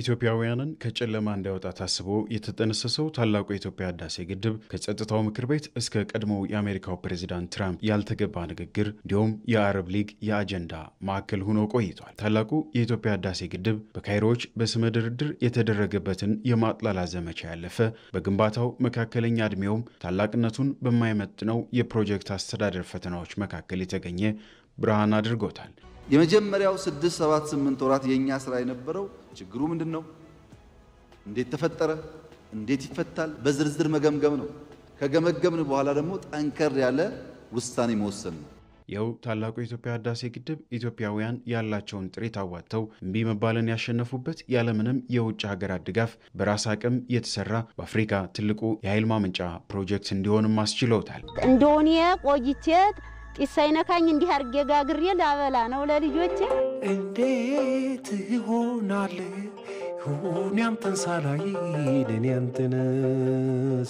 ኢትዮጵያውያንን ከጨለማ እንዳይወጣ ታስቦ የተጠነሰሰው ታላቁ የኢትዮጵያ ህዳሴ ግድብ ከጸጥታው ምክር ቤት እስከ ቀድሞው የአሜሪካው ፕሬዚዳንት ትራምፕ ያልተገባ ንግግር እንዲሁም የአረብ ሊግ የአጀንዳ ማዕከል ሆኖ ቆይቷል። ታላቁ የኢትዮጵያ ህዳሴ ግድብ በካይሮዎች በስመ ድርድር የተደረገበትን የማጥላላ ዘመቻ ያለፈ በግንባታው መካከለኛ ዕድሜውም ታላቅነቱን በማይመጥነው የፕሮጀክት አስተዳደር ፈተናዎች መካከል የተገኘ ብርሃን አድርጎታል። የመጀመሪያው ስድስት ሰባት ስምንት ወራት የእኛ ስራ የነበረው ችግሩ ምንድን ነው፣ እንዴት ተፈጠረ፣ እንዴት ይፈታል በዝርዝር መገምገም ነው። ከገመገምን በኋላ ደግሞ ጠንከር ያለ ውሳኔ መወሰን ነው። ይኸው ታላቁ የኢትዮጵያ ህዳሴ ግድብ ኢትዮጵያውያን ያላቸውን ጥሪት አዋጥተው እምቢ መባልን ያሸነፉበት ያለምንም የውጭ ሀገራት ድጋፍ በራስ አቅም የተሰራ በአፍሪካ ትልቁ የኃይል ማመንጫ ፕሮጀክት እንዲሆንም አስችለውታል። እንደሆኔ ቆይቼ ጢስ ሳይነካኝ እንዲህ አርጌ ጋግሬ ላበላ ነው ለልጆቼ። እንዴት ይሆናል ሁን ያንተን ሳላይ እኔ ያንተን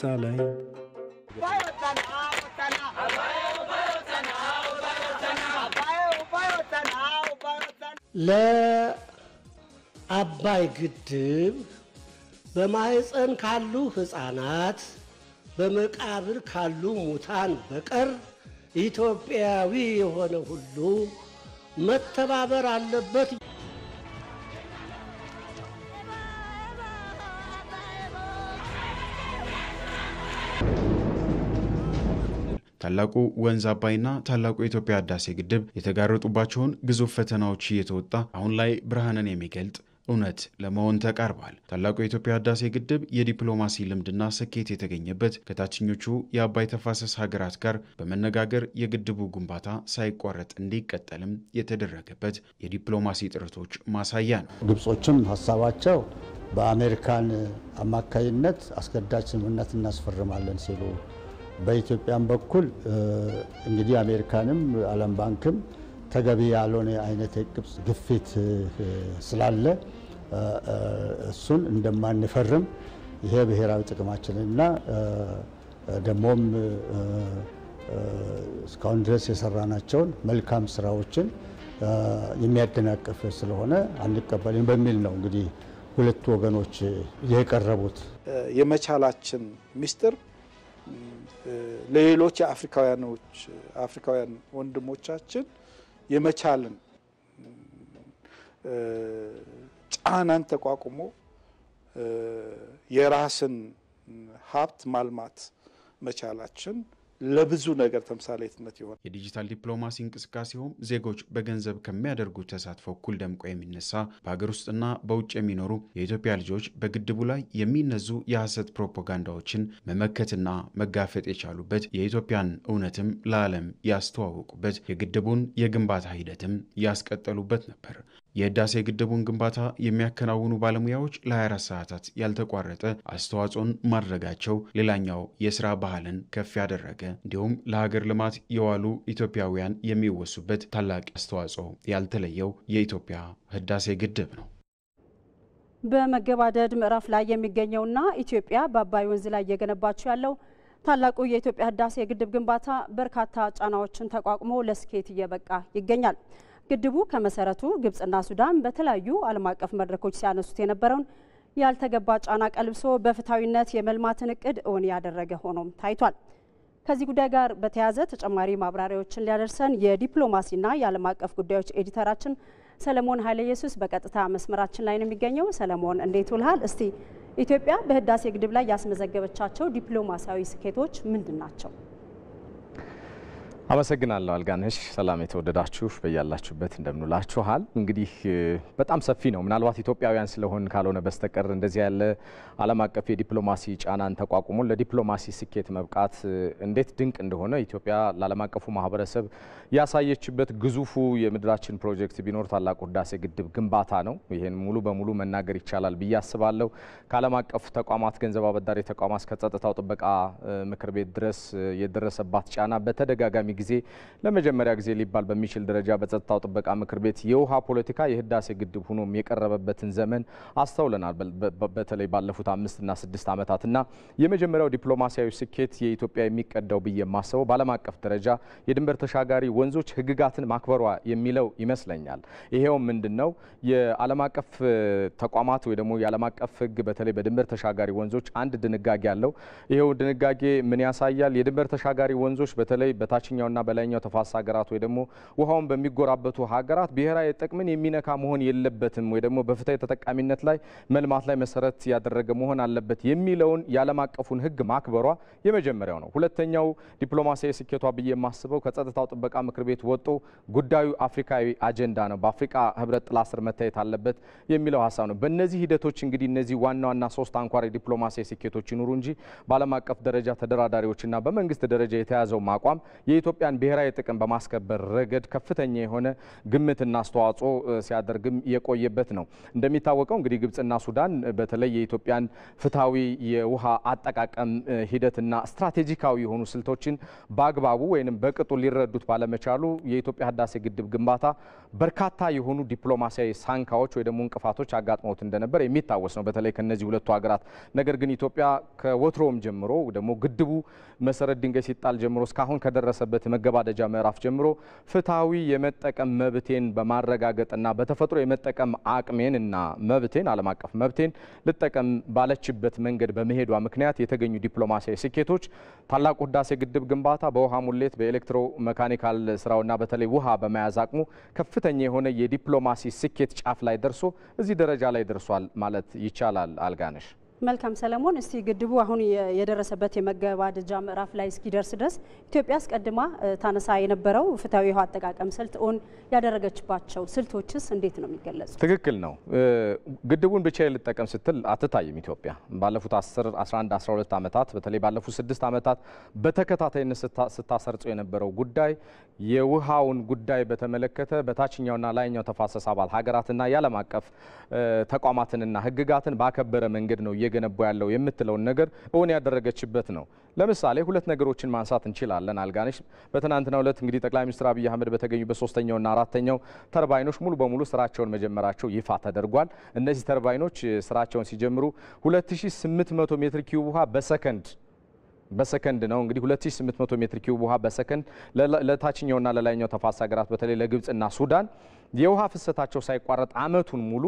ሳላይ ለአባይ ግድብ በማህፀን ካሉ ህፃናት በመቃብር ካሉ ሙታን በቀር ኢትዮጵያዊ የሆነ ሁሉ መተባበር አለበት። ታላቁ ወንዝ አባይና ታላቁ የኢትዮጵያ ህዳሴ ግድብ የተጋረጡባቸውን ግዙፍ ፈተናዎች እየተወጣ አሁን ላይ ብርሃንን የሚገልጥ እውነት ለመሆን ተቃርቧል። ታላቁ የኢትዮጵያ ህዳሴ ግድብ የዲፕሎማሲ ልምድና ስኬት የተገኘበት ከታችኞቹ የአባይ ተፋሰስ ሀገራት ጋር በመነጋገር የግድቡ ግንባታ ሳይቋረጥ እንዲቀጠልም የተደረገበት የዲፕሎማሲ ጥረቶች ማሳያ ነው። ግብጾችም ሀሳባቸው በአሜሪካን አማካይነት አስገዳጅ ስምምነት እናስፈርማለን ሲሉ፣ በኢትዮጵያም በኩል እንግዲህ አሜሪካንም ዓለም ባንክም ተገቢ ያልሆነ አይነት የቅብጽ ግፊት ስላለ እሱን እንደማንፈርም ይሄ ብሔራዊ ጥቅማችንና ደግሞም እስካሁን ድረስ የሰራናቸውን መልካም ስራዎችን የሚያደናቅፍ ስለሆነ አንቀበልም በሚል ነው እንግዲህ ሁለቱ ወገኖች የቀረቡት። የመቻላችን ሚስጥር ለሌሎች የአፍሪካውያኖች አፍሪካውያን ወንድሞቻችን የመቻልን ጫናን ተቋቁሞ የራስን ሀብት ማልማት መቻላችን ለብዙ ነገር ተምሳሌትነት ይሆናል። የዲጂታል ዲፕሎማሲ እንቅስቃሴውም ዜጎች በገንዘብ ከሚያደርጉት ተሳትፎ እኩል ደምቆ የሚነሳ በሀገር ውስጥና በውጭ የሚኖሩ የኢትዮጵያ ልጆች በግድቡ ላይ የሚነዙ የሐሰት ፕሮፓጋንዳዎችን መመከትና መጋፈጥ የቻሉበት የኢትዮጵያን እውነትም ለዓለም ያስተዋወቁበት የግድቡን የግንባታ ሂደትም ያስቀጠሉበት ነበር። የህዳሴ ግድቡን ግንባታ የሚያከናውኑ ባለሙያዎች ለ24 ሰዓታት ያልተቋረጠ አስተዋጽኦን ማድረጋቸው ሌላኛው የስራ ባህልን ከፍ ያደረገ እንዲሁም ለሀገር ልማት የዋሉ ኢትዮጵያውያን የሚወሱበት ታላቅ አስተዋጽኦ ያልተለየው የኢትዮጵያ ህዳሴ ግድብ ነው። በመገባደድ ምዕራፍ ላይ የሚገኘውና ኢትዮጵያ በአባይ ወንዝ ላይ እየገነባቸው ያለው ታላቁ የኢትዮጵያ ህዳሴ ግድብ ግንባታ በርካታ ጫናዎችን ተቋቁሞ ለስኬት እየበቃ ይገኛል። ግድቡ ከመሰረቱ ግብጽና ሱዳን በተለያዩ ዓለም አቀፍ መድረኮች ሲያነሱት የነበረውን ያልተገባ ጫና ቀልብሶ በፍትሐዊነት የመልማትን እቅድ እውን ያደረገ ሆኖም ታይቷል። ከዚህ ጉዳይ ጋር በተያያዘ ተጨማሪ ማብራሪያዎችን ሊያደርሰን የዲፕሎማሲና የዓለም አቀፍ ጉዳዮች ኤዲተራችን ሰለሞን ኃይለ ኢየሱስ በቀጥታ መስመራችን ላይ ነው የሚገኘው። ሰለሞን እንዴት ውልሃል? እስቲ ኢትዮጵያ በህዳሴ ግድብ ላይ ያስመዘገበቻቸው ዲፕሎማሲያዊ ስኬቶች ምንድን ናቸው? አመሰግናለሁ አልጋነሽ። ሰላም የተወደዳችሁ በያላችሁበት እንደምንላችኋል። እንግዲህ በጣም ሰፊ ነው። ምናልባት ኢትዮጵያውያን ስለሆን ካልሆነ በስተቀር እንደዚህ ያለ ዓለም አቀፍ የዲፕሎማሲ ጫናን ተቋቁሞ ለዲፕሎማሲ ስኬት መብቃት እንዴት ድንቅ እንደሆነ ኢትዮጵያ ለዓለም አቀፉ ማህበረሰብ ያሳየችበት ግዙፉ የምድራችን ፕሮጀክት ቢኖር ታላቁ ህዳሴ ግድብ ግንባታ ነው። ይህን ሙሉ በሙሉ መናገር ይቻላል ብዬ አስባለሁ። ከዓለም አቀፍ ተቋማት፣ ገንዘብ አበዳሪ ተቋማት ከጸጥታው ጥበቃ ምክር ቤት ድረስ የደረሰባት ጫና በተደጋጋሚ ጊዜ ለመጀመሪያ ጊዜ ሊባል በሚችል ደረጃ በጸጥታው ጥበቃ ምክር ቤት የውሃ ፖለቲካ የህዳሴ ግድብ ሆኖም የቀረበበትን ዘመን አስተውለናል። በተለይ ባለፉት አምስትና ስድስት ዓመታትና የመጀመሪያው ዲፕሎማሲያዊ ስኬት የኢትዮጵያ የሚቀዳው ብዬ የማስበው በዓለም አቀፍ ደረጃ የድንበር ተሻጋሪ ወንዞች ህግጋትን ማክበሯ የሚለው ይመስለኛል። ይሄውም ምንድን ነው? የዓለም አቀፍ ተቋማት ወይ ደግሞ የዓለም አቀፍ ህግ በተለይ በድንበር ተሻጋሪ ወንዞች አንድ ድንጋጌ አለው። ይሄው ድንጋጌ ምን ያሳያል? የድንበር ተሻጋሪ ወንዞች በተለይ በታችኛው በታችኛውና በላይኛው ተፋሰስ ሀገራት ወይ ደግሞ ውሃውን በሚጎራበቱ ሀገራት ብሔራዊ ጥቅምን የሚነካ መሆን የለበትም ወይ ደግሞ በፍትሐዊ ተጠቃሚነት ላይ መልማት ላይ መሰረት ያደረገ መሆን አለበት የሚለውን የዓለም አቀፉን ሕግ ማክበሯ የመጀመሪያው ነው። ሁለተኛው ዲፕሎማሲያዊ ስኬቷ ብዬ የማስበው ከጸጥታው ጥበቃ ምክር ቤት ወጥቶ ጉዳዩ አፍሪካዊ አጀንዳ ነው፣ በአፍሪካ ሕብረት ጥላ ስር መታየት አለበት የሚለው ሀሳብ ነው። በእነዚህ ሂደቶች እንግዲህ እነዚህ ዋና ዋና ሶስት አንኳር የዲፕሎማሲያዊ ስኬቶች ይኑሩ እንጂ በዓለም አቀፍ ደረጃ ተደራዳሪዎችና በመንግስት ደረጃ የተያዘው ማቋም የኢትዮ የኢትዮጵያን ብሔራዊ ጥቅም በማስከበር ረገድ ከፍተኛ የሆነ ግምትና አስተዋጽኦ ሲያደርግም የቆየበት ነው። እንደሚታወቀው እንግዲህ ግብጽና ሱዳን በተለይ የኢትዮጵያን ፍትሐዊ የውሃ አጠቃቀም ሂደትና ስትራቴጂካዊ የሆኑ ስልቶችን በአግባቡ ወይም በቅጡ ሊረዱት ባለመቻሉ የኢትዮጵያ ህዳሴ ግድብ ግንባታ በርካታ የሆኑ ዲፕሎማሲያዊ ሳንካዎች ወይ ደግሞ እንቅፋቶች አጋጥመውት እንደነበር የሚታወስ ነው። በተለይ ከነዚህ ሁለቱ ሀገራት ነገር ግን ኢትዮጵያ ከወትሮም ጀምሮ ደግሞ ግድቡ መሰረት ድንጋይ ሲጣል ጀምሮ እስካሁን ከደረሰበት መገባደጃ ምዕራፍ ጀምሮ ፍትሐዊ የመጠቀም መብቴን በማረጋገጥና በተፈጥሮ የመጠቀም አቅሜን እና መብቴን ዓለም አቀፍ መብቴን ልጠቀም ባለችበት መንገድ በመሄዷ ምክንያት የተገኙ ዲፕሎማሲያዊ ስኬቶች ታላቁ ህዳሴ ግድብ ግንባታ፣ በውሃ ሙሌት፣ በኤሌክትሮ መካኒካል ስራውና በተለይ ውሃ በመያዝ አቅሙ ከፍተኛ የሆነ የዲፕሎማሲ ስኬት ጫፍ ላይ ደርሶ እዚህ ደረጃ ላይ ደርሷል ማለት ይቻላል። አልጋነሽ መልካም ሰለሞን፣ እስቲ ግድቡ አሁን የደረሰበት የመገባደጃ ምዕራፍ ላይ እስኪደርስ ድረስ ኢትዮጵያ አስቀድማ ታነሳ የነበረው ፍትሐዊ ውሃ አጠቃቀም ስልት ኦን ያደረገችባቸው ስልቶችስ እንዴት ነው የሚገለጹ? ትክክል ነው። ግድቡን ብቻ ልጠቀም ስትል አትታይም ኢትዮጵያ። ባለፉት 10፣ 11፣ 12 ዓመታት በተለይ ባለፉት ስድስት ዓመታት በተከታታይነት ስታሰርጸው የነበረው ጉዳይ የውሃውን ጉዳይ በተመለከተ በታችኛውና ላይኛው ተፋሰስ አባል ሀገራትና የዓለም አቀፍ ተቋማትንና ህግጋትን ባከበረ መንገድ ነው እየገነቡ ያለው የምትለውን ነገር እውን ያደረገችበት ነው። ለምሳሌ ሁለት ነገሮችን ማንሳት እንችላለን። አልጋነሽ በትናንትናው ዕለት እንግዲህ ጠቅላይ ሚኒስትር አብይ አህመድ በተገኙበት ሶስተኛውና አራተኛው ተርባይኖች ሙሉ በሙሉ ስራቸውን መጀመራቸው ይፋ ተደርጓል። እነዚህ ተርባይኖች ስራቸውን ሲጀምሩ 2800 ሜትር ኪዩብ ውሃ በሰከንድ በሰከንድ ነው እንግዲህ 2800 ሜትር ኪዩብ ውሃ በሰከንድ ለታችኛውና ለላይኛው ተፋሰስ ሀገራት በተለይ ለግብፅና ሱዳን የውሃ ፍሰታቸው ሳይቋረጥ አመቱን ሙሉ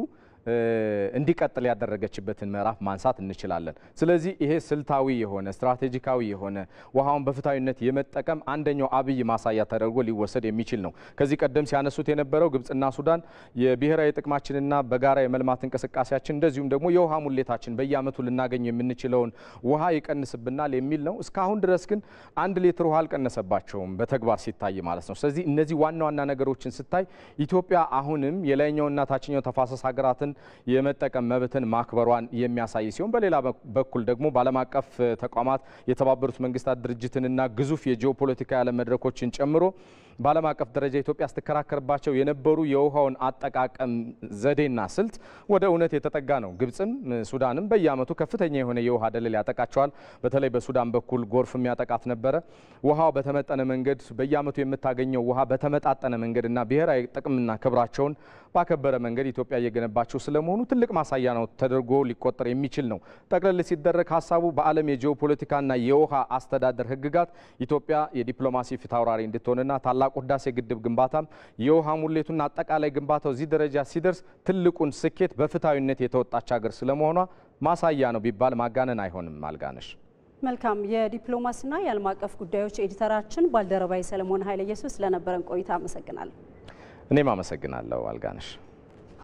እንዲቀጥል ያደረገችበትን ምዕራፍ ማንሳት እንችላለን። ስለዚህ ይሄ ስልታዊ የሆነ ስትራቴጂካዊ የሆነ ውሃውን በፍትሐዊነት የመጠቀም አንደኛው አብይ ማሳያ ተደርጎ ሊወሰድ የሚችል ነው። ከዚህ ቀደም ሲያነሱት የነበረው ግብጽና ሱዳን የብሔራዊ ጥቅማችንና በጋራ የመልማት እንቅስቃሴያችን እንደዚሁም ደግሞ የውሃ ሙሌታችን በየዓመቱ ልናገኝ የምንችለውን ውሃ ይቀንስብናል የሚል ነው። እስካሁን ድረስ ግን አንድ ሌትር ውሃ አልቀነሰባቸውም በተግባር ሲታይ ማለት ነው። ስለዚህ እነዚህ ዋና ዋና ነገሮችን ስታይ ኢትዮጵያ አሁንም የላይኛውና ታችኛው ተፋሰስ ሀገራትን የመጠቀም መብትን ማክበሯን የሚያሳይ ሲሆን በሌላ በኩል ደግሞ በዓለም አቀፍ ተቋማት የተባበሩት መንግስታት ድርጅትንና ግዙፍ የጂኦፖለቲካ የዓለም መድረኮችን ጨምሮ በዓለም አቀፍ ደረጃ ኢትዮጵያ ስትከራከርባቸው የነበሩ የውሃውን አጠቃቀም ዘዴና ስልት ወደ እውነት የተጠጋ ነው። ግብፅም ሱዳንም በየዓመቱ ከፍተኛ የሆነ የውሃ ደለል ያጠቃቸዋል። በተለይ በሱዳን በኩል ጎርፍ የሚያጠቃት ነበረ። ውሃው በተመጠነ መንገድ በየአመቱ የምታገኘው ውሃ በተመጣጠነ መንገድና ብሔራዊ ጥቅምና ክብራቸውን ባከበረ መንገድ ኢትዮጵያ እየገነባቸው ያላቸው ስለመሆኑ ትልቅ ማሳያ ነው ተደርጎ ሊቆጠር የሚችል ነው። ጠቅለል ሲደረግ ሀሳቡ በዓለም የጂኦፖለቲካና የውሃ አስተዳደር ህግጋት ኢትዮጵያ የዲፕሎማሲ ፊት እንድትሆንና ታላቁ ህዳሴ ግድብ ግንባታም የውሃ ሙሌቱና አጠቃላይ ግንባታው እዚህ ደረጃ ሲደርስ ትልቁን ስኬት በፍትሐዊነት የተወጣች ሀገር ስለመሆኗ ማሳያ ነው ቢባል ማጋነን አይሆንም። አልጋነሽ መልካም። የዲፕሎማሲና የዓለም አቀፍ ጉዳዮች ኤዲተራችን ባልደረባይ ሰለሞን ኃይለ ኢየሱስ ለነበረን ቆይታ አመሰግናለሁ። እኔም አመሰግናለሁ አልጋነሽ።